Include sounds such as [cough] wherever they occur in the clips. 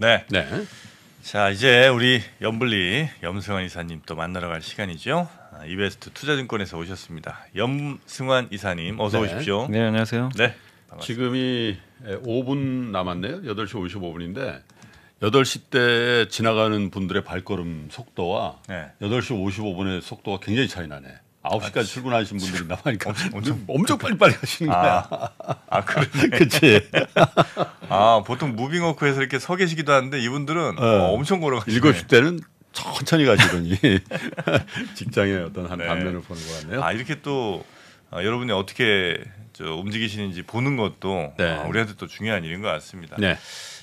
네. 네. 자 이제 우리 염블리 염승환 이사님 또 만나러 갈 시간이죠. 아, 이베스트 투자증권에서 오셨습니다. 염승환 이사님 어서 네. 오십시오. 네 안녕하세요. 네. 반갑습니다. 지금이 5분 예, 남았네요. 8시 55분인데 8시 때 지나가는 분들의 발걸음 속도와 네. 8시 55분의 속도가 굉장히 차이 나네. 9시까지 출근하신 분들이 나아니까 엄청, [laughs] 엄청 빨리빨리 하시는 거야. 아, 아 그러네. [laughs] 그치. [laughs] 아, 보통 무빙워크에서 이렇게 서 계시기도 하는데 이분들은 네. 어, 엄청 걸어가시네. 7시대는 천천히 가시더니 직장의 어떤 한 네. 반면을 보는 것 같네요. 아, 이렇게 또 아, 여러분이 어떻게 저 움직이시는지 보는 것도 네. 아, 우리한테 또 중요한 일인 것 같습니다. 네.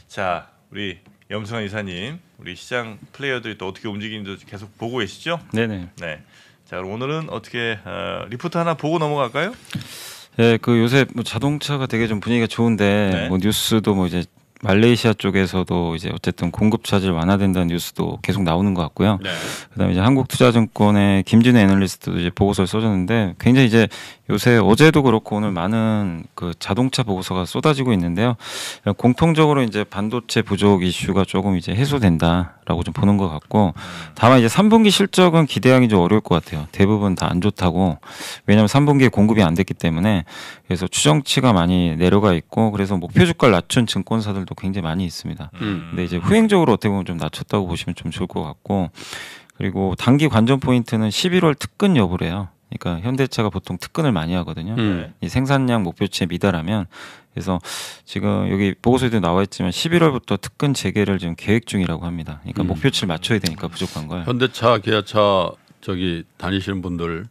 자, 우리 염승환 이사님, 우리 시장 플레이어들이 또 어떻게 움직이는지 계속 보고 계시죠? 네네. 네. 자, 그럼 오늘은 어떻게 어, 리포트 하나 보고 넘어갈까요? 예, 그 요새 뭐 자동차가 되게 좀 분위기가 좋은데 네. 뭐 뉴스도 뭐 이제 말레이시아 쪽에서도 이제 어쨌든 공급 차질 완화된다는 뉴스도 계속 나오는 것 같고요. 네. 그다음에 이제 한국투자증권의 김진우 애널리스트도 이제 보고서를 써줬는데 굉장히 이제 요새 어제도 그렇고 오늘 많은 그 자동차 보고서가 쏟아지고 있는데요. 공통적으로 이제 반도체 부족 이슈가 조금 이제 해소된다라고 좀 보는 것 같고 다만 이제 3분기 실적은 기대하기 좀 어려울 것 같아요. 대부분 다 안 좋다고 왜냐하면 3분기에 공급이 안 됐기 때문에 그래서 추정치가 많이 내려가 있고 그래서 목표 주가를 낮춘 증권사들도 굉장히 많이 있습니다. 음. 근데 이제 후행적으로 어떻게 보면 좀 낮췄다고 보시면 좀 좋을 것 같고 그리고 단기 관전 포인트는 11월 특근 여부래요. 그러니까 현대차가 보통 특근을 많이 하거든요. 음. 네. 이 생산량 목표치에 미달하면 그래서 지금 여기 보고서에도 나와 있지만 11월부터 특근 재개를 지금 계획 중이라고 합니다. 그러니까 음. 목표치를 맞춰야 되니까 부족한 거예요. 현대차, 기아차 저기 다니시는 분들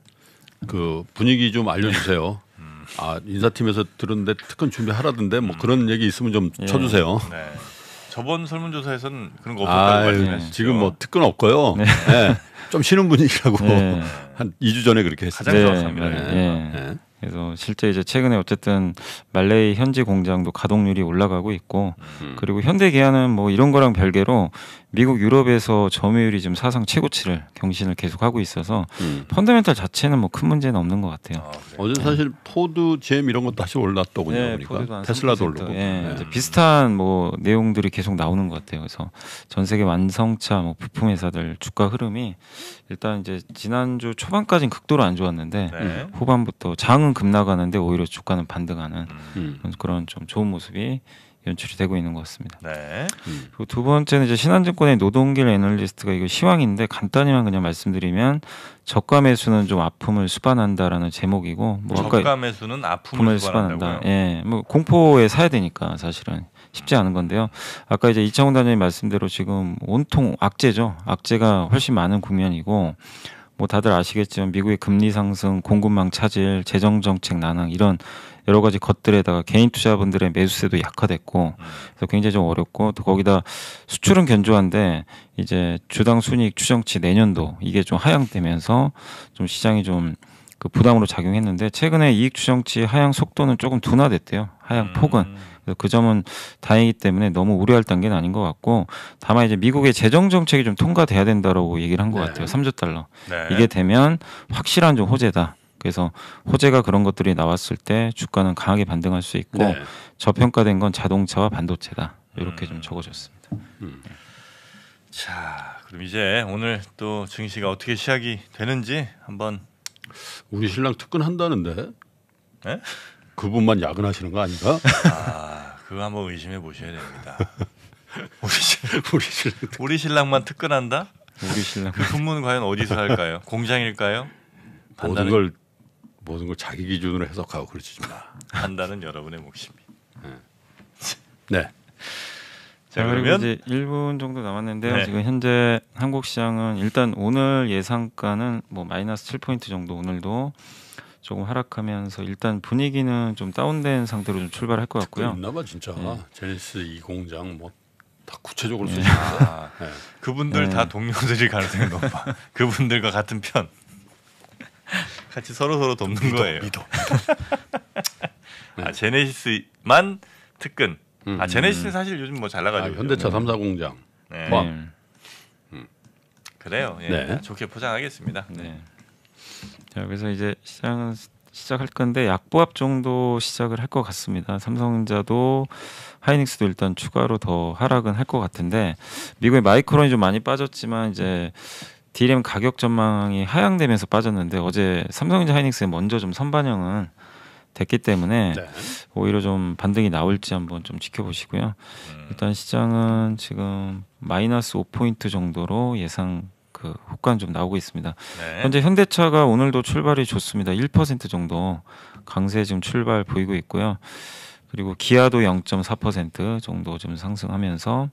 그 분위기 좀 알려주세요. 음. 아 인사팀에서 들었는데 특근 준비하라던데 뭐 음. 그런 얘기 있으면 좀 예. 쳐주세요. 네. 저번 설문조사에서는 그런 거 없었다고 아, 말씀하시죠. 지금 뭐 특근 없고요. 네. 네. 좀 쉬는 분위기라고 네. [laughs] 한 2주 전에 그렇게 했습니다. 가장 정확합니다. 네. 네. 예. 네. 그래서 실제 이제 최근에 어쨌든 말레이 현지 공장도 가동률이 올라가고 있고 음. 그리고 현대 기아는 뭐 이런 거랑 별개로 미국 유럽에서 점유율이 지금 사상 최고치를 경신을 계속하고 있어서 음. 펀더멘탈 자체는 뭐 큰 문제는 없는 것 같아요. 아, 그래. 어제 네. 사실 포드, 잼 이런 거 다시 올랐더군요. 네, 보니까 테슬라도 올르고 예, 네, 네. 비슷한 뭐 내용들이 계속 나오는 것 같아요. 그래서 전 세계 완성차 뭐 부품 회사들 주가 흐름이 일단 이제 지난주 초반까지는 극도로 안 좋았는데 네. 음. 후반부터 장은 급락하는데 오히려 주가는 반등하는 음. 그런 좀 좋은 모습이 연출이 되고 있는 것 같습니다. 네. 음. 그리고 두 번째는 이제 신한증권의 노동길 애널리스트가 이거 시황인데 간단히만 그냥 말씀드리면 저가 매수는 좀 아픔을 수반한다라는 제목이고 뭐 저가 매수는 아픔을, 수반한다. 예, 뭐 공포에 사야 되니까 사실은 쉽지 않은 건데요. 아까 이제 이창훈 단장님 말씀대로 지금 온통 악재죠. 악재가 훨씬 많은 국면이고. 뭐 다들 아시겠지만 미국의 금리 상승, 공급망 차질, 재정 정책 난항 이런 여러 가지 것들에다가 개인 투자분들의 매수세도 약화됐고 그래서 굉장히 좀 어렵고 또 거기다 수출은 견조한데 이제 주당 순이익 추정치 내년도 이게 좀 하향되면서 좀 시장이 좀 그 부담으로 작용했는데 최근에 이익 추정치 하향 속도는 조금 둔화됐대요. 하향 폭은 음. 그래서그 점은 다행이기 때문에 너무 우려할 단계는 아닌 것 같고 다만 이제 미국의 재정 정책이 좀 통과돼야 된다라고 얘기를 한것 네. 같아요. 네. 3조 달러 네. 이게 되면 확실한 좀 호재다. 그래서 호재가 그런 것들이 나왔을 때 주가는 강하게 반등할 수 있고 네. 저평가된 건 자동차와 반도체다. 이렇게 음. 좀 적어줬습니다. 음. 자, 그럼 이제 오늘 또 증시가 어떻게 시작이 되는지 한번 우리 신랑 특근 한다는데? 네? 예? 그분만 야근하시는 거 아닌가? 아, 그거 한번 의심해 보셔야 됩니다. [laughs] 우리 신랑, 우리 신랑 우리 신랑만 특근한다? 우리 신랑 그 근무는 과연 어디서 할까요? 공장일까요? 모든 걸 모든 걸 자기 기준으로 해석하고 그러지 마. [laughs] 한다는 여러분의 몫입니다. 네. 네. 자, 그리고 이제 1분 정도 남았는데요. 네. 지금 현재 한국 시장은 일단 오늘 예상가는 뭐 마이너스 7포인트 정도 오늘도 조금 하락하면서 일단 분위기는 좀 다운된 상태로 좀 출발할 것 같고요. 있나봐 진짜 네. 제네시스 이 공장 뭐. 다 구체적으로 쓰지 네. 아, 네. 그분들 네. 다 동료들이 가능성이 높아. 그분들과 같은 편. [laughs] 같이 서로 서로 돕는 믿어, 거예요. 믿어. [laughs] 아 제네시스만 특근. 음, 아 제네시스 사실 요즘 뭐 잘 나가죠. 아, 현대차 삼사 공장. 네. 포 네. 뭐. 네. 음. 그래요. 예, 네. 좋게 포장하겠습니다. 네. 네. 자 그래서 이제 시장 시작할 건데 약보합 정도 시작을 할 것 같습니다. 삼성자도 하이닉스도 일단 추가로 더 하락은 할 것 같은데 미국의 마이크론이 좀 많이 빠졌지만 이제 디램 가격 전망이 하향되면서 빠졌는데 어제 삼성전자 하이닉스에 먼저 좀 선반영은 됐기 때문에 네. 오히려 좀 반등이 나올지 한번 좀 지켜보시고요. 음. 일단 시장은 지금 마이너스 5포인트 정도로 예상 그 호가는 좀 나오고 있습니다. 네. 현재 현대차가 오늘도 출발이 좋습니다. 1% 정도 강세 지금 출발 보이고 있고요. 그리고 기아도 0.4% 정도 좀 상승하면서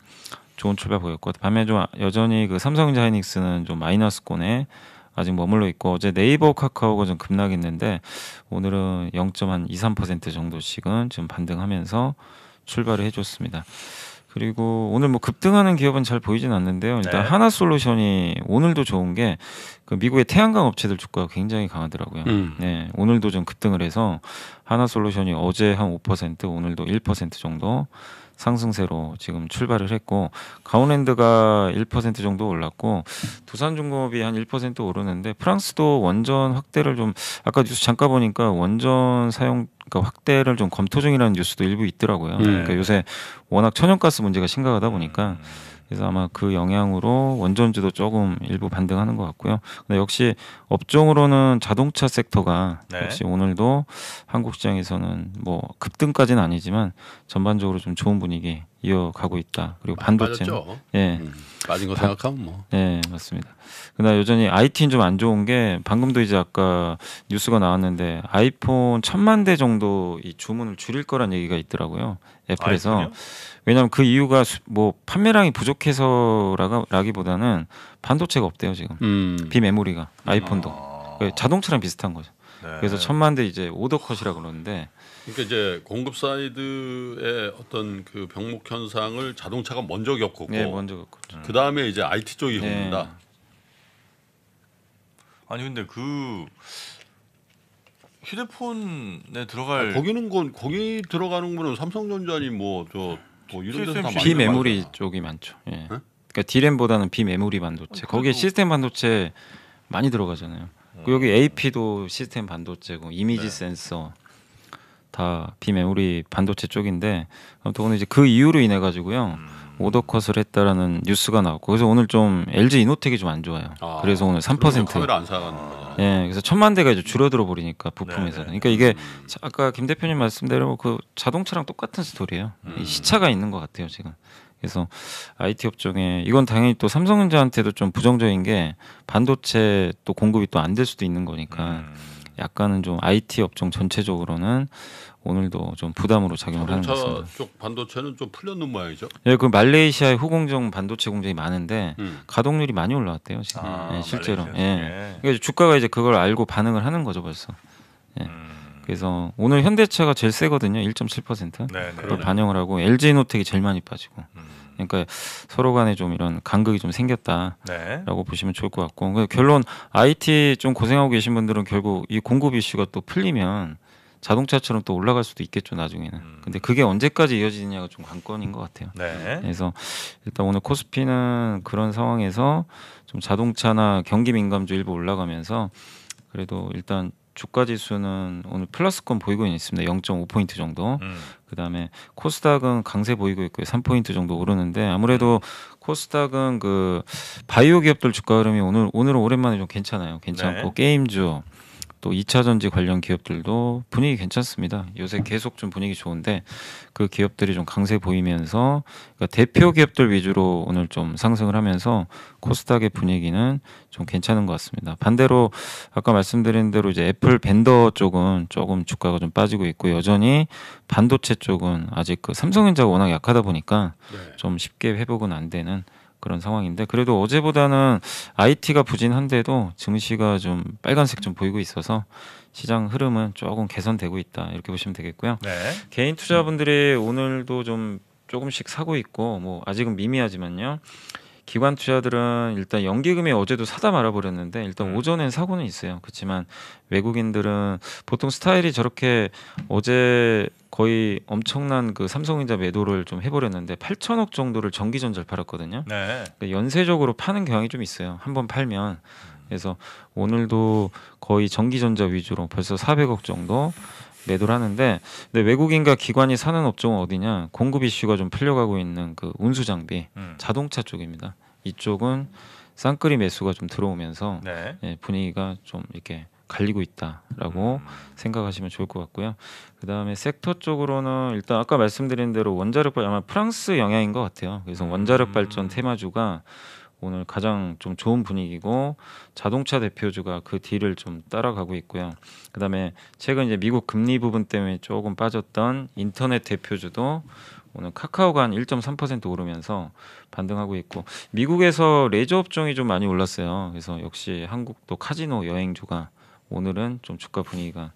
좋은 출발 보였고 반면 좀 여전히 그 삼성전자 하이닉스는 좀 마이너스권에 아직 머물러 있고 어제 네이버 카카오가 좀 급락했는데 오늘은 0.23% 정도씩은 지금 반등하면서 출발을 해줬습니다. 그리고 오늘 뭐 급등하는 기업은 잘 보이진 않는데요. 일단 네. 하나솔루션이 오늘도 좋은 게그 미국의 태양광 업체들 주가가 굉장히 강하더라고요. 음. 네, 오늘도 좀 급등을 해서 하나솔루션이 어제 한 5% 오늘도 1% 정도 상승세로 지금 출발을 했고 가온랜드가 1% 정도 올랐고 두산중공업이 한 1% 오르는데 프랑스도 원전 확대를 좀 아까 뉴스 잠깐 보니까 원전 사용 그러니까 확대를 좀 검토 중이라는 뉴스도 일부 있더라고요. 네. 그러니까 요새 워낙 천연가스 문제가 심각하다 보니까 음. 그래서 아마 그 영향으로 원전지도 조금 일부 반등하는 것 같고요. 근데 역시 업종으로는 자동차 섹터가 네. 역시 오늘도 한국 시장에서는 뭐 급등까지는 아니지만 전반적으로 좀 좋은 분위기 이어가고 있다. 그리고 반도체는 아, 예 음, 빠진 거 바, 생각하면 뭐. 예 맞습니다. 그러나 여전히 IT는 좀 안 좋은 게 방금도 이제 아까 뉴스가 나왔는데 아이폰 천만 대 정도 이 주문을 줄일 거란 얘기가 있더라고요. 애플에서 아이폰이요? 왜냐하면 그 이유가 뭐 판매량이 부족해서라기보다는 반도체가 없대요 지금 음. 비메모리가 아이폰도 아. 그 자동차랑 비슷한 거죠. 네. 그래서 천만 대 이제 오더컷이라 그러는데 그러니까 이제 공급 사이드의 어떤 그 병목 현상을 자동차가 먼저 겪었고, 네, 먼저 겪었죠. 그 다음에 이제 IT 쪽이 네. 겪는다. 아니 근데 그 휴대폰에 들어갈 아, 거기는 건 거기 들어가는 거는 삼성전자니 뭐저뭐 뭐 이런 데서 많이 비메모리 들잖아 쪽이 많죠. 예. 네? 그러니까 D램보다는 비메모리 반도체. 어, 거기에 시스템 반도체 많이 들어가잖아요. 그 음. 여기 AP도 시스템 반도체고 이미지 네. 센서, 다 비메모리 반도체 쪽인데 아무튼 오늘 이제 그 이유로 인해 가지고요 음. 오더컷을 했다라는 뉴스가 나왔고 그래서 오늘 좀 LG 이노텍이 좀 안 좋아요. 아, 그래서 오늘 3% 카메라 안 사가는 거 예, 그래서 천만 대가 이제 줄어들어 버리니까 부품에서. 네, 네. 그러니까 이게 아까 김 대표님 말씀대로 그 자동차랑 똑같은 스토리예요. 음. 시차가 있는 것 같아요 지금. 그래서 IT 업종에 이건 당연히 또 삼성전자한테도 좀 부정적인 게 반도체 또 공급이 또 안 될 수도 있는 거니까. 음. 약간은 좀 IT 업종 전체적으로는 오늘도 좀 부담으로 작용을 하는 것 같습니다. 쪽 반도체는 좀 풀렸는 모양이죠? 예, 그 말레이시아의 후공정 반도체 공장이 많은데 음. 가동률이 많이 올라왔대요 지금 아, 예, 실제로. 말 예. 네. 그러니까 주가가 이제 그걸 알고 반응을 하는 거죠 벌써. 예. 음. 그래서 오늘 현대차가 제일 세거든요, 1.7%. 네, 그걸 그러 반영을 하고 LG 노텍이 제일 많이 빠지고. 음. 그러니까 서로 간에 좀 이런 간극이 좀 생겼다라고 네. 보시면 좋을 것 같고 그러니까 결론 IT 좀 고생하고 계신 분들은 결국 이 공급 이슈가 또 풀리면 자동차처럼 또 올라갈 수도 있겠죠 나중에는. 음. 근데 그게 언제까지 이어지느냐가 좀 관건인 것 같아요. 네. 그래서 일단 오늘 코스피는 그런 상황에서 좀 자동차나 경기 민감주 일부 올라가면서 그래도 일단 주가 지수는 오늘 플러스권 보이고 있습니다. 0.5포인트 정도. 음. 그다음에 코스닥은 강세 보이고 있고요. 3포인트 정도 오르는데 아무래도 네. 코스닥은 그 바이오 기업들 주가 흐름이 오늘 오늘은 오랜만에 좀 괜찮아요. 괜찮고 네. 게임주, 또 2차 전지 관련 기업들도 분위기 괜찮습니다. 요새 계속 좀 분위기 좋은데 그 기업들이 좀 강세 보이면서 그러니까 대표 기업들 위주로 오늘 좀 상승을 하면서 코스닥의 분위기는 좀 괜찮은 것 같습니다. 반대로 아까 말씀드린 대로 이제 애플 벤더 쪽은 조금 주가가 좀 빠지고 있고 여전히 반도체 쪽은 아직 그 삼성전자가 워낙 약하다 보니까 네. 좀 쉽게 회복은 안 되는 그런 상황인데 그래도 어제보다는 IT가 부진한데도 증시가 좀 빨간색 좀 보이고 있어서 시장 흐름은 조금 개선되고 있다 이렇게 보시면 되겠고요. 네. 개인 투자분들이 오늘도 좀 조금씩 사고 있고 뭐 아직은 미미하지만요. 기관 투자들은 일단 연기금이 어제도 사다 말아버렸는데 일단 음. 오전엔 사고는 있어요. 그렇지만 외국인들은 보통 스타일이 저렇게 어제 거의 엄청난 그 삼성전자 매도를 좀 해버렸는데 8천억 정도를 전기전자를 팔았거든요. 네. 그러니까 연쇄적으로 파는 경향이 좀 있어요. 한번 팔면 그래서 오늘도 거의 전기전자 위주로 벌써 400억 정도 매도를 하는데 근데 외국인과 기관이 사는 업종은 어디냐? 공급 이슈가 좀 풀려가고 있는 그 운수 장비, 음. 자동차 쪽입니다. 이쪽은 쌍끌이 매수가 좀 들어오면서 네. 예, 분위기가 좀 이렇게 갈리고 있다라고 음. 생각하시면 좋을 것 같고요. 그 다음에 섹터 쪽으로는 일단 아까 말씀드린 대로 원자력 발 아마 프랑스 영향인 것 같아요. 그래서 음. 원자력 발전 테마주가 오늘 가장 좀 좋은 분위기고 자동차 대표주가 그 뒤를 좀 따라가고 있고요. 그다음에 최근 이제 미국 금리 부분 때문에 조금 빠졌던 인터넷 대표주도 오늘 카카오가 한 1.3% 오르면서 반등하고 있고 미국에서 레저 업종이 좀 많이 올랐어요. 그래서 역시 한국도 카지노 여행주가 오늘은 좀 주가 분위기가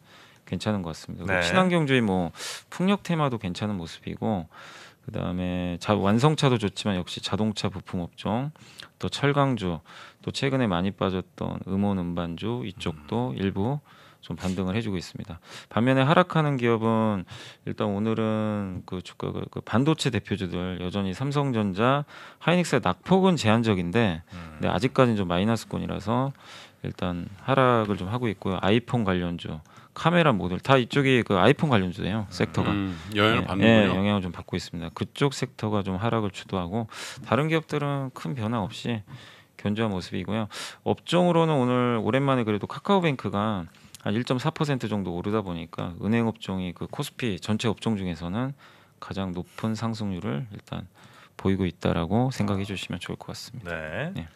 괜찮은 것 같습니다. 네. 친환경주의 뭐 풍력 테마도 괜찮은 모습이고 그다음에 자, 완성차도 좋지만 역시 자동차 부품 업종 또 철강주 또 최근에 많이 빠졌던 음원 음반주 이쪽도 음. 일부 좀 반등을 해주고 있습니다. 반면에 하락하는 기업은 일단 오늘은 그 주가가 그, 그 반도체 대표주들 여전히 삼성전자, 하이닉스의 낙폭은 제한적인데 음. 근데 아직까지는 좀 마이너스권이라서 일단 하락을 좀 하고 있고요. 아이폰 관련주 카메라 모델다 이쪽이 그 아이폰 관련주예요 섹터가 음, 영향을 예, 받는군요. 예, 영향을 좀 받고 있습니다. 그쪽 섹터가 좀 하락을 주도하고 다른 기업들은 큰 변화 없이 견조한 모습이고요. 업종으로는 오늘 오랜만에 그래도 카카오뱅크가 한1.4% 정도 오르다 보니까 은행 업종이 그 코스피 전체 업종 중에서는 가장 높은 상승률을 일단 보이고 있다라고 생각해 주시면 좋을 것 같습니다. 네. 예.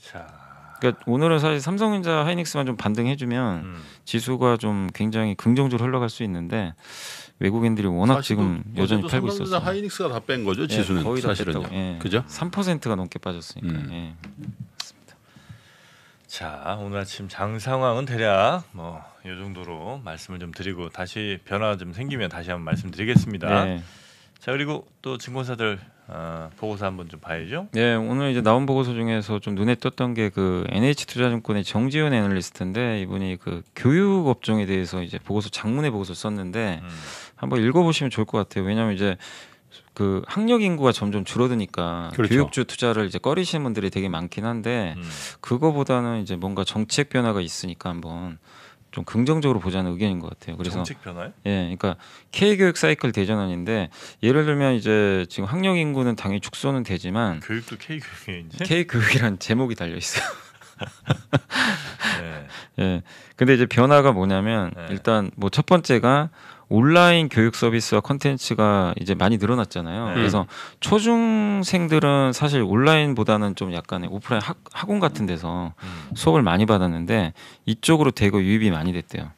자. 그러니까 오늘은 사실 삼성전자 하이닉스만 좀 반등해주면 음. 지수가 좀 굉장히 긍정적으로 흘러갈 수 있는데 외국인들이 워낙 지금 여전히 팔고 있어서 하이닉스가 다 뺀 거죠 예, 지수는 예, 거의 사실은요. 예. 그죠? 3%가 넘게 빠졌으니까. 음. 예. 맞습니다. 자 오늘 아침 장 상황은 대략 뭐이 정도로 말씀을 좀 드리고 다시 변화 좀 생기면 다시 한번 말씀드리겠습니다. 네. 자 그리고 또 증권사들 어, 보고서 한번 좀 봐야죠. 네, 오늘 이제 나온 보고서 중에서 좀 눈에 띄었던게 그 NH투자증권의 정지훈 애널리스트인데 이분이 그 교육 업종에 대해서 이제 보고서 장문의 보고서 썼는데 음. 한번 읽어보시면 좋을 것 같아요. 왜냐하면 이제 그 학력 인구가 점점 줄어드니까 그렇죠. 교육주 투자를 이제 꺼리시는 분들이 되게 많긴 한데 음. 그거보다는 이제 뭔가 정책 변화가 있으니까 한번 좀 긍정적으로 보자는 의견인 것 같아요. 그래서 정책 변화요? 예, 그러니까 K 교육 사이클 대전환인데 예를 들면 이제 지금 학령 인구는 당연히 축소는 되지만 교육도 K 교육에 이제 K 교육이란 제목이 달려 있어요. [laughs] 네. 예, 근데 이제 변화가 뭐냐면 네. 일단 뭐 첫 번째가 온라인 교육 서비스와 컨텐츠가 이제 많이 늘어났잖아요. 네. 그래서 초중생들은 사실 온라인보다는 좀 약간의 오프라인 학, 학원 같은 데서 음. 수업을 많이 받았는데 이쪽으로 대거 유입이 많이 됐대요.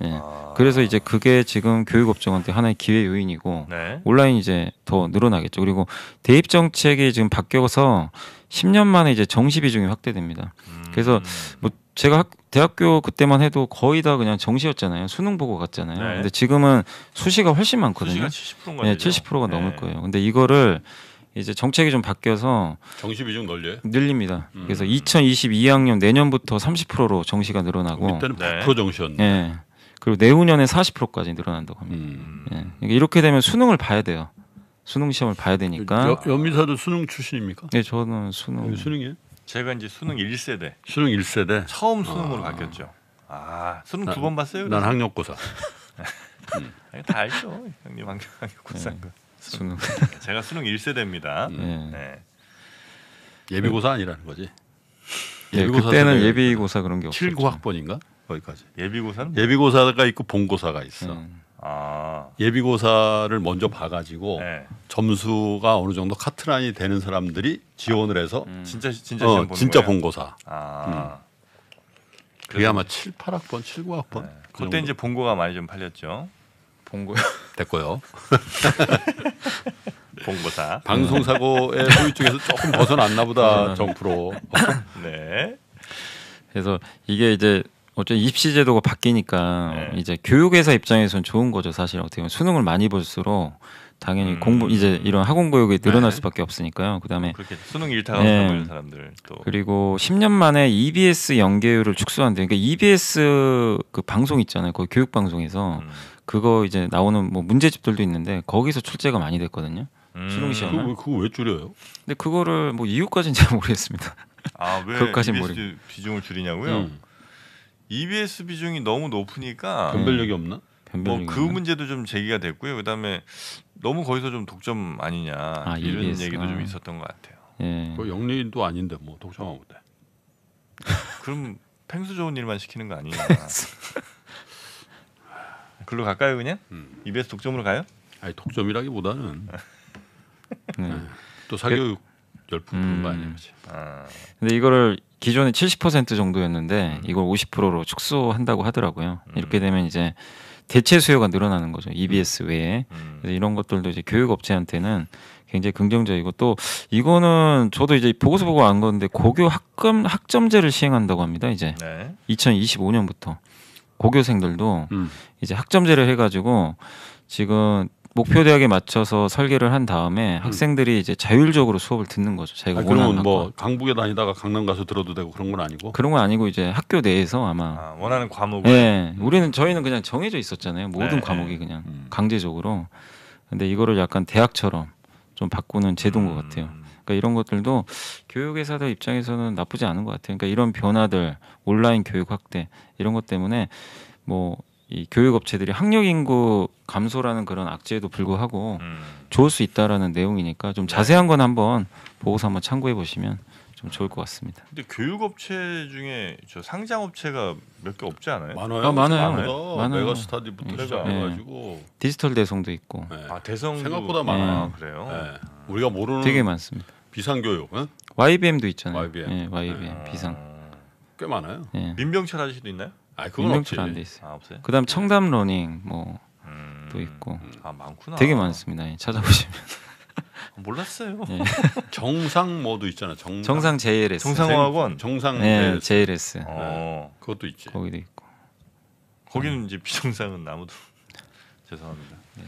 네. 아... 그래서 이제 그게 지금 교육업종한테 하나의 기회 요인이고 네. 온라인 이제 더 늘어나겠죠. 그리고 대입 정책이 지금 바뀌어서 10년 만에 이제 정시 비중이 확대됩니다. 음... 그래서 뭐 제가 학, 대학교 그때만 해도 거의 다 그냥 정시였잖아요. 수능 보고 갔잖아요. 네. 근데 지금은 수시가 훨씬 많거든요. 수시가 70%가 네, 70%가 네. 넘을 거예요. 근데 이거를 이제 정책이 좀 바뀌어서 정시 비중 늘려요? 늘립니다. 음. 그래서 2022학년 내년부터 30%로 정시가 늘어나고 밑에는 100% 정시였네. 예. 그리고 내후년에 40%까지 늘어난다고 합니다. 음. 예. 이렇게 되면 수능을 봐야 돼요. 수능 시험을 봐야 되니까. 여, 연미사도 수능 출신입니까? 네, 저는 수능. 수능이에요? 제가 이제 수능 1세대. 수능 1세대. 처음 수능으로 아. 바뀌었죠. 아, 수능 두 번 봤어요? 난 학력고사. [laughs] 음. 아, 다 알죠. 형님 학력, 고사인 네. 수능. [laughs] 제가 수능 1세대입니다. 네. 예. 네. 예비고사 아니라는 거지. 예, 그때는 예비고사 그런 게 없었죠. 7, 9학번인가? 거기까지. 예비고사는 뭐? 예비고사가 있고 본고사가 있어. 음. 아. 예비고사를 먼저 봐가지고 네. 점수가 어느 정도 카트라인이 되는 사람들이 지원을 해서 음. 진짜 진짜 어, 보는 진짜 거예요? 본고사. 아. 음. 그게 아마 7, 8학번, 7, 9학번. 네. 그 그때 정도. 이제 본고가 많이 좀 팔렸죠. 본고 [laughs] 됐고요. [laughs] 본고사. 방송사고의 소위 중에서 조금 벗어났나 보다 음. 정프로. [laughs] 네. 그래서 이게 이제 어쨌든 입시 제도가 바뀌니까 네. 이제 교육회사 입장에서는 좋은 거죠 사실 어떻게 보면 수능을 많이 볼수록 당연히 음. 공부 이제 이런 학원 교육이 늘어날 네. 수밖에 없으니까요. 그다음에 뭐 그렇게 수능 일타가 네. 사람들 또 그리고 10년 만에 EBS 연계율을 축소한대. 그러니까 EBS 그 방송 있잖아요. 그 교육 방송에서 음. 그거 이제 나오는 뭐 문제집들도 있는데 거기서 출제가 많이 됐거든요. 음. 수능 시험. 그거, 그거 왜 줄여요? 근데 그거를 뭐 이유까지는 [laughs] 잘 모르겠습니다. 아왜 그것까지 e 모르. 비중을 줄이냐고요? 음. EBS 비중이 너무 높으니까 변별력이 없나? 뭐그 문제도 좀 제기가 됐고요. 그다음에 너무 거기서 좀 독점 아니냐 아, 이런 EBS가. 얘기도 좀 아. 있었던 것 같아요. 예. 그 영리인도 아닌데 뭐 독점하면 돼. [laughs] 그럼 펭수 좋은 일만 시키는 거 아니냐? [laughs] 글로 갈까요 그냥? 음. EBS 독점으로 가요? 아니 독점이라기보다는 네. 네. 또 사교육 그 열풍 그런 음. 거 아니야, 그렇지? 아. 근데 이거를 기존에 70% 정도였는데 음. 이걸 50%로 축소한다고 하더라고요. 음. 이렇게 되면 이제 대체 수요가 늘어나는 거죠. EBS 음. 외에 그래서 이런 것들도 이제 교육 업체한테는 굉장히 긍정적이고 또 이거는 저도 이제 보고서 보고 안 건데 고교 학금 학점제를 시행한다고 합니다. 이제 네. 2025년부터 고교생들도 이제 학점제를 해가지고 지금 목표 대학에 맞춰서 설계를 한 다음에 음. 학생들이 이제 자율적으로 수업을 듣는 거죠. 자기가 아, 원하는 뭐 학과. 강북에 다니다가 강남 가서 들어도 되고 그런 건 아니고 그런 건 아니고 이제 학교 내에서 아마 아, 원하는 과목을 네, 우리는 저희는 그냥 정해져 있었잖아요. 모든 네. 과목이 네. 그냥 음. 강제적으로 근데 이거를 약간 대학처럼 좀 바꾸는 제도인 것 음. 같아요. 그러니까 이런 것들도 교육회사들 입장에서는 나쁘지 않은 것 같아요. 그러니까 이런 변화들, 온라인 교육 확대 이런 것 때문에 뭐이 교육업체들이 학력 인구 감소라는 그런 악재에도 불구하고 음. 좋을 수 있다라는 내용이니까 좀 자세한 건 한번 보고서 한번 참고해 보시면 좀 좋을 것 같습니다. 근데 교육업체 중에 저 상장업체가 몇 개 없지 않아요? 많아요. 아, 많아요. 많아요. 많아요. 메가스타디부터 시작해가지고 그렇죠. 네. 디지털 대성도 있고. 네. 아 대성 생각보다 아, 많아요. 네. 그래요? 아. 우리가 모르는 되게 많습니다. 비상교육. 은 YBM도 있잖아요. YBM. 네, YBM 아. 비상. 꽤 많아요. 네. 민병철 아저씨도 있나요? 아 그건 없지. 안돼 있어요. 아, 없어요. 그다음 네. 청담 러닝 뭐또 음... 있고. 아 많구나. 되게 많습니다. 예, 찾아보시면. [laughs] 몰랐어요. 예. [laughs] 정상 모드 있잖아. 정상, 정상 JLS. 정상학원 정상 네, JLS. JLS. 어. 네, 그것도 있지. 거기도 있고. 거기는 음. 이제 비정상은 아무도 [laughs] 죄송합니다. 네.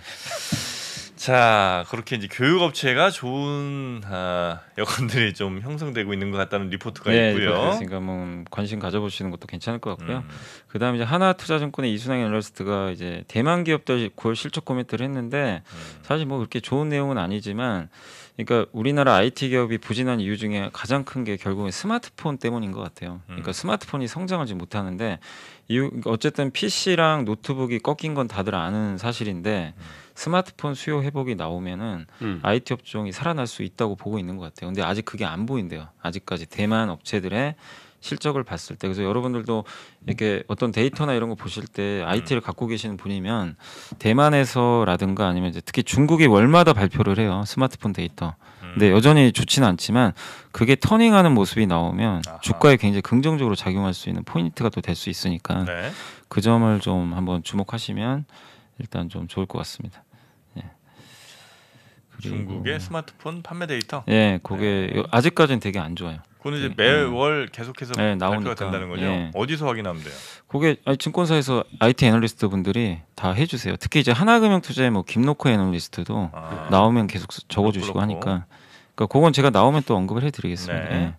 자 그렇게 이제 교육업체가 좋은 아, 여건들이 좀 형성되고 있는 것 같다는 리포트가 네, 있고요. 그러니까 뭐 음, 관심 가져보시는 것도 괜찮을 것 같고요. 음. 그다음 이제 하나투자증권의 이순환 애널리스트가 이제 대만 기업들 9월 실적 코멘트를 했는데 음. 사실 뭐 그렇게 좋은 내용은 아니지만 그러니까 우리나라 IT 기업이 부진한 이유 중에 가장 큰 게 결국은 스마트폰 때문인 것 같아요. 음. 그러니까 스마트폰이 성장하지 못하는데 이유 그러니까 어쨌든 PC랑 노트북이 꺾인 건 다들 아는 사실인데 음. 스마트폰 수요 회복이 나오면은 음. IT 업종이 살아날 수 있다고 보고 있는 것 같아요. 근데 아직 그게 안 보인대요. 아직까지 대만 업체들의 실적을 봤을 때 그래서 여러분들도 이렇게 어떤 데이터나 이런 거 보실 때 IT를 음. 갖고 계시는 분이면 대만에서라든가 아니면 이제 특히 중국이 월마다 발표를 해요 스마트폰 데이터. 근데 음. 여전히 좋지는 않지만 그게 터닝하는 모습이 나오면 아하. 주가에 굉장히 긍정적으로 작용할 수 있는 포인트가 또 될 수 있으니까 네. 그 점을 좀 한번 주목하시면 일단 좀 좋을 것 같습니다. 예. 중국의 스마트폰 판매 데이터. 예, 그게 네. 아직까지는 되게 안 좋아요. 그는 이제 네. 매월 음. 계속해서 네, 나오니 된다는 거죠. 예. 어디서 확인하면 돼요? 그게 증권사에서 IT 애널리스트 분들이 다 해주세요. 특히 이제 하나금융투자의 뭐 김노코 애널리스트도 아, 나오면 계속 적어주시고 하니까. 그러니까 그건 제가 나오면 또 언급을 해드리겠습니다. 네. 예.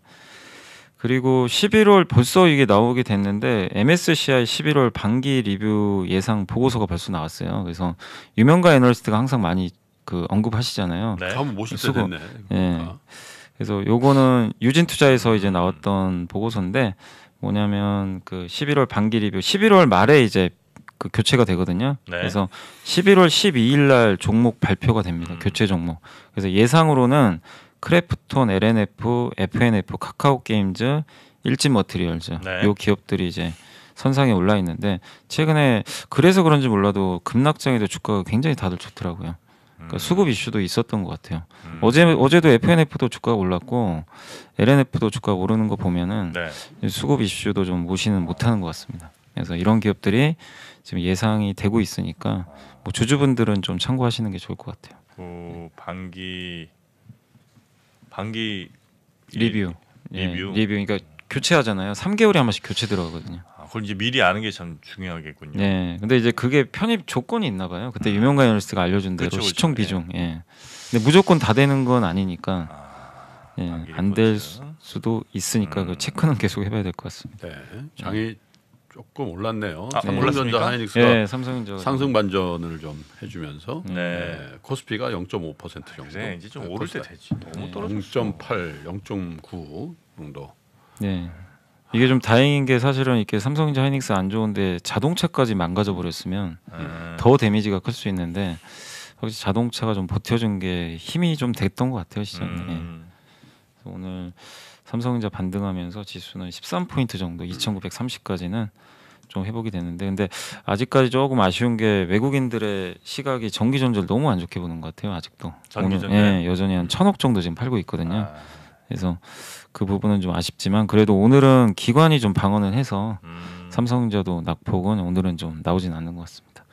그리고 11월 벌써 이게 나오게 됐는데 MSCI 11월 반기 리뷰 예상 보고서가 벌써 나왔어요. 그래서 유명가 애널리스트가 항상 많이 그 언급하시잖아요. 네. 다음 모실 때 됐네. 예. 아. 그래서 요거는 유진투자에서 이제 나왔던 보고서인데 뭐냐면 그 11월 반기 리뷰 11월 말에 이제 그 교체가 되거든요. 네. 그래서 11월 12일 날 종목 발표가 됩니다. 음. 교체 종목. 그래서 예상으로는 크래프톤, LNF, FNF, 카카오 게임즈, 일진 머티리얼즈 네. 요 기업들이 이제 선상에 올라 있는데 최근에 그래서 그런지 몰라도 급락장에도 주가가 굉장히 다들 좋더라고요. 그러니까 수급 이슈도 있었던 것 같아요. 음. 어제 어제도 FNF도 주가가 올랐고 LNF도 주가가 오르는 거 보면은 네. 수급 이슈도 좀 모시는 못하는 것 같습니다. 그래서 이런 기업들이 지금 예상이 되고 있으니까 뭐 주주분들은 좀 참고하시는 게 좋을 것 같아요. 그 반기 반기 리뷰 리뷰 예, 리뷰 그러니까 교체하잖아요. 3개월에 한 번씩 교체 들어가거든요. 그걸 이제 미리 아는 게 참 중요하겠군요. 네. 근데 이제 그게 편입 조건이 있나 봐요. 그때 음. 유명가 연리스트가 알려준 대로 그쵸, 그쵸, 예. 비중. 예. 예. 근데 무조건 다 되는 건 아니니까 아, 예. 안될 수도 있으니까 음. 그 체크는 계속 해봐야 될 것 같습니다. 네. 장이 조금 올랐네요. 아, 네. 삼성전자 하이닉스가 네, 예, 삼성전자 상승 반전을 좀 해주면서 네. 네. 코스피가 0.5% 정도. 그래, 이제 좀 오를 때 되지. 너무 떨어졌어. 0.8, 0.9 정도. 네. 이게 좀 다행인 게 사실은 이렇게 삼성전자 하이닉스 안 좋은데 자동차까지 망가져 버렸으면 음. 더 데미지가 클 수 있는데 확실히 자동차가 좀 버텨준 게 힘이 좀 됐던 것 같아요 시장에. 음. 그래서 오늘 삼성전자 반등하면서 지수는 13포인트 정도 2,930까지는 좀 회복이 됐는데 근데 아직까지 조금 아쉬운 게 외국인들의 시각이 전기 전지를 너무 안 좋게 보는 것 같아요 아직도. 전기 전 예, 여전히 한 천억 정도 지금 팔고 있거든요. 아. 그래서 그 부분은 좀 아쉽지만 그래도 오늘은 기관이 좀방언을 해서 음. 삼성전자도 낙폭은 오늘은 좀 나오진 않는 것 같습니다.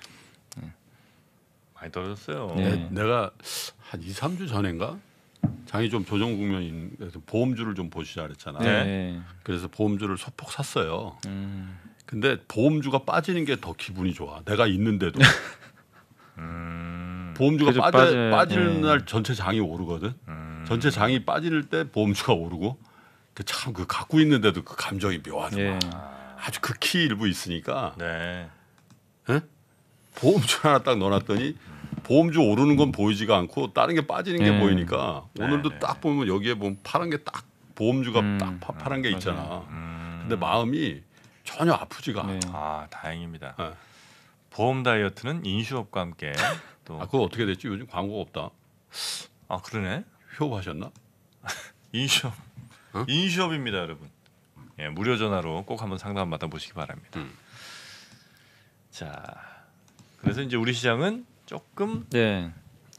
네. 많이 떨어졌어요. 네. 내, 가한 2, 3주 전인가 장이 좀 조정 국면인서 보험주를 좀 보시자 그랬잖아. 네. 네. 그래서 보험주를 소폭 샀어요. 음. 근데 보험주가 빠지는 게 더 기분이 좋아. 내가 있는데도. [laughs] 음. 보험주가 빠져, 빠질 네. 날 전체 장이 오르거든. 음. 전체 장이 빠질 때 보험주가 오르고 참그 그 갖고 있는데도 그 감정이 묘하더 예. 아주 극히 일부 있으니까. 네. 에? 예? 보험주 하나 딱 넣어놨더니 보험주 오르는 건 보이지가 않고 다른 게 빠지는 예. 게 보이니까 네, 오늘도 네, 딱 보면 여기에 보면 파란 게 딱 보험주가 음, 딱 파, 파란 게 아, 있잖아. 음. 근데 마음이 전혀 아프지가 네. 않아. 아 다행입니다. 네. 보험 다이어트는 인슈업과 함께 또. 아 그거 어떻게 됐지? 요즘 광고가 없다. 아 그러네. 휴업하셨나? [laughs] 인슈업. 어? 인시업입니다, 여러분. 예, 무료 전화로 꼭 한번 상담 받아보시기 바랍니다. 음. 자, 그래서 이제 우리 시장은 조금 네.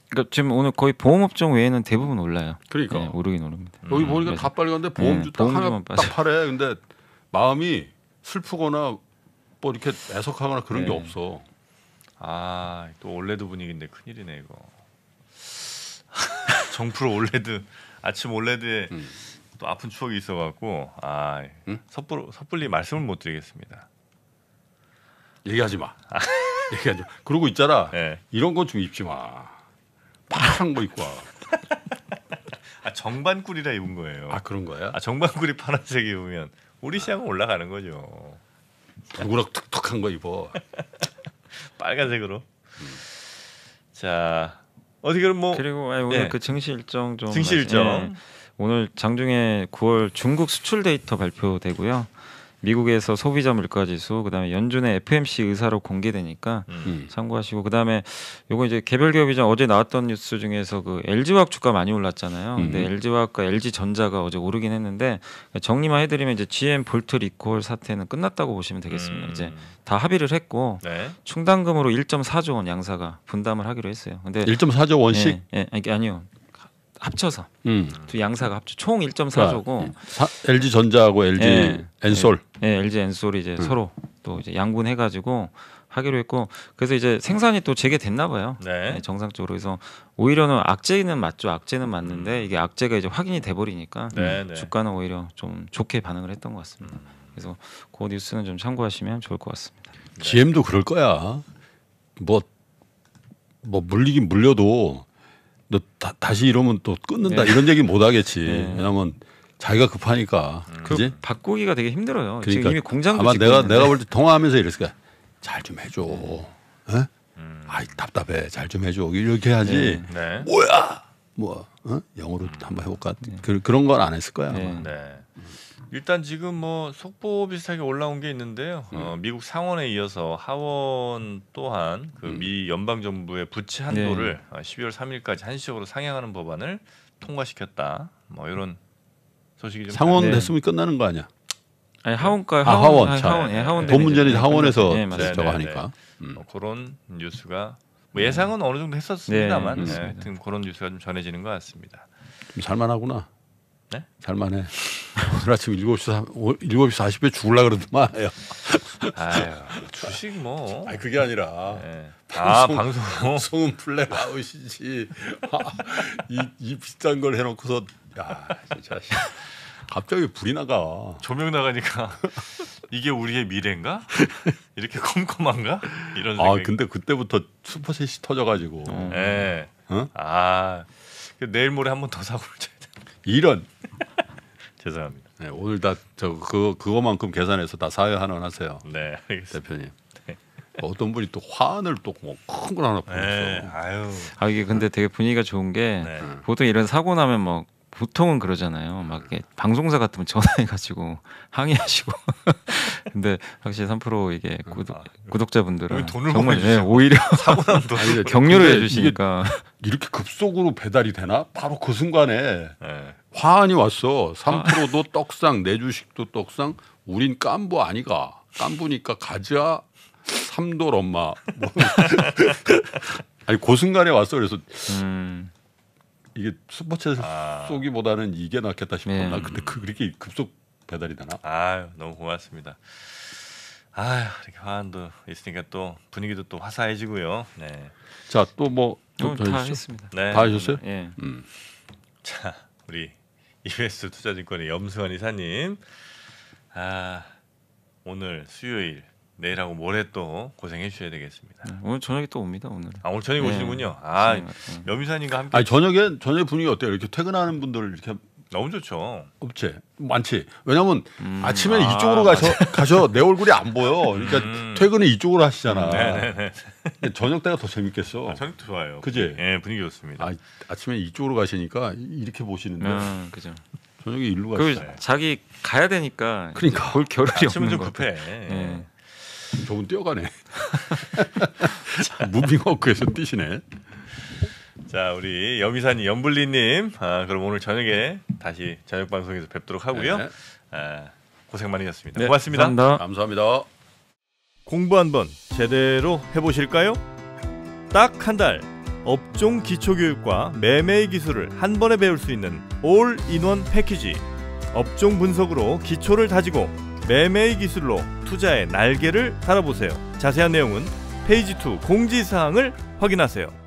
그러니까 지금 오늘 거의 보험업종 외에는 대부분 올라요. 그러니까 네, 오르긴 오릅니다. 음. 여기 음. 보니까 그래서. 다 빨간데 네, 보험주 네, 딱 하나 딱 빠져. 팔해. 근데 마음이 슬프거나 뭐 이렇게 애석하거나 그런 네. 게 없어. 아, 또 올레드 분위기인데 큰일이네 이거. [laughs] 정프로 올레드 아침 올레드에 음. 또 아픈 추억이 있어갖고 아 응? 섣불 섣불리 말씀을 못 드리겠습니다. 얘기하지 마. 아. [laughs] 얘기하지 마. 그러고 있잖아. 네. 이런 건좀 입지 마. 파란 거 입고 와. [laughs] 아 정반꿀이라 입은 거예요. 아 그런 거야? 아 정반꿀이 파란색 입으면 우리 아. 시장은 올라가는 거죠. 불그락 툭툭한 거 입어. [laughs] 빨간색으로. 음. 자 어떻게 뭐 그리고 아니, 오늘 네. 그 증시 일정 좀 증시 일정. 네. 예. 오늘 장중에 9월 중국 수출 데이터 발표되고요. 미국에서 소비자 물가 지수, 그다음에 연준의 FMC 의사로 공개되니까 음. 참고하시고 그다음에 요거 이제 개별 기업이죠. 어제 나왔던 뉴스 중에서 그 LG화학 주가 많이 올랐잖아요. 음. 근데 LG화학과 LG전자가 어제 오르긴 했는데 정리만 해 드리면 이제 GM 볼트 리콜 사태는 끝났다고 보시면 되겠습니다. 음. 이제 다 합의를 했고 네. 충당금으로 1.4조 원 양사가 분담을 하기로 했어요. 근데 1.4조 원씩 예, 예 아니, 아니요. 합쳐서 음. 두 양사가 합쳐 총 1.4조고 아, LG 전자하고 LG 네, 예. 엔솔 네, 예, LG 예, 엔솔이 이제 음. 서로 또 이제 양분해 가지고 하기로 했고 그래서 이제 생산이 또 재개됐나 봐요. 네. 네, 정상적으로 해서 오히려는 악재는 맞죠. 악재는 맞는데 음. 이게 악재가 이제 확인이 돼 버리니까 네, 음. 네. 주가는 오히려 좀 좋게 반응을 했던 것 같습니다. 음. 그래서 그 뉴스는 좀 참고하시면 좋을 것 같습니다. GM도 그럴 거야. 뭐뭐 뭐 물리긴 물려도 너 다, 시 이러면 또 끊는다 네. 이런 얘기 못 하겠지. 네. 왜냐면 자기가 급하니까. 음. 그 바꾸기가 되게 힘들어요. 그러니까 지금 이미 공장도 아마 내가 있는데. 내가 볼때 통화하면서 이랬을 거야. 잘 좀 해줘. 네. 음. 아이 답답해. 잘 좀 해줘. 이렇게 해야지. 네. 네. 뭐야? 뭐 어? 영어로 음. 한번 해볼까? 네. 그, 런건 안 했을 거야. 아마. 네. 일단 지금 뭐 속보 비슷하게 올라온 게 있는데요. 어, 음. 어, 미국 상원에 이어서 하원 또한 그미 음. 연방 정부의 부채 한도를 네. 12월 어, 3일까지 한시적으로 상향하는 법안을 통과시켰다. 뭐 이런 소식이 좀 상원 네. 됐으면 끝나는 거 아니야? 아니 하원과 하원, 아, 하원, 하원, 하원, 예, 예. 하원 돈 문제는 하원에서 예, 네, 저거 하니까 네, 네. 음. 뭐 그런 뉴스가 뭐 예상은 어느 정도 했었습니다만 네, 네, 하여튼 그런 뉴스가 좀 전해지는 것 같습니다. 좀 살만하구나. 네? 잘만해. 오늘 아침 7시 7시 40분에 죽을라 그러더만. 아유, 주식 뭐. 아니 그게 아니라. 네. 방송, 아, 방송. 송은 플랫 아웃이지. 아, 이, 이 비싼 걸 해놓고서 야, 진짜 갑자기 불이 나가. 조명 나가니까 [laughs] 이게 우리의 미래인가? 이렇게 컴컴한가? 이런 아, 생각이. 아, 근데 그때부터 슈퍼셋이 터져 가지고. 예. 음. 네. 응? 어? 아. 그 내일 모레 한 번 더 사고를 쳐. 이런 [laughs] 죄송합니다. 네, 오늘 다 저 그, 거 그거만큼 계산해서 다 사회 하나 하세요. 네, 알겠습니다. 대표님. 네. 어떤 분이 또 화환을 또큰걸 뭐 하나 보냈어. 네, 아유. 아 이게 근데 되게 분위기가 좋은 게 네. 네. 보통 이런 사고 나면 막 뭐 보통은 그러잖아요. 막 방송사 같으면 전화해가지고 [laughs] 항의하시고. [laughs] 근데 확실히 3% 이게 아, 구독, 아, 구독자분들은 정말 예, 오히려 [laughs] 아니, 격려를 해주시니까 이렇게 급속으로 배달이 되나? 바로 그 순간에 네. 화환이 왔어. 3%도 아. 떡상, 내 네 주식도 떡상. 우린 깐부 아니가. 깐부니까 가자. 삼돌 엄마. 뭐. 아니 그 순간에 왔어. 그래서. 음. 이게 슈퍼챗 아. 쏘기보다는 이게 낫겠다 싶었나. 네. 근데 그, 렇게 급속 배달이 되나? 아유 너무 고맙습니다. 아유 이렇게 화환도 있으니까 또 분위기도 또 화사해지고요. 네. 자또 뭐다 했습니다. 네. 다 하셨어요? 예. 네. 음. 자 우리 이베스 투자증권의 염수환 이사님. 아 오늘 수요일 내일하고 모레 또 고생해 주셔야 되겠습니다. 네, 오늘 저녁에 또 옵니다 오늘. 아 오늘 저녁 네. 오시는군요. 네, 아 네, 네. 여미사님과 함께. 아 저녁에 저녁 분위기 어때요? 이렇게 퇴근하는 분들 이렇게 너무 좋죠. 없지 많지. 왜냐면 음, 아침에 아, 이쪽으로 가셔 맞아. [laughs] 가셔 내 얼굴이 안 보여. 그러니까 음. 퇴근을 이쪽으로 하시잖아. 음, 저녁 때가 더 재밌겠어. 아, 저녁도 좋아요. 그지? 예, 분위기 좋습니다. 아, 침에 이쪽으로 가시니까 이렇게 보시는데. 음, 그죠. 저녁에 일로 그 가시요 자기 가야 되니까. 그러니까 볼 겨를이 없는 거. 아침은 좀 급해. 예. 저분 뛰어가네. [laughs] 무빙워크에서 뛰시네. 자 우리 여미사님, 연불리님, 아, 그럼 오늘 저녁에 다시 저녁 방송에서 뵙도록 하고요. 네. 아, 고생 많으셨습니다. 네, 고맙습니다. 감사합니다. 감사합니다. 공부 한번 제대로 해보실까요? 딱 한 달 업종 기초교육과 매매 기술을 한 번에 배울 수 있는 올인원 패키지 업종 분석으로 기초를 다지고 매매 기술로 투자의 날개를 달아보세요. 자세한 내용은 페이지 2 공지사항을 확인하세요.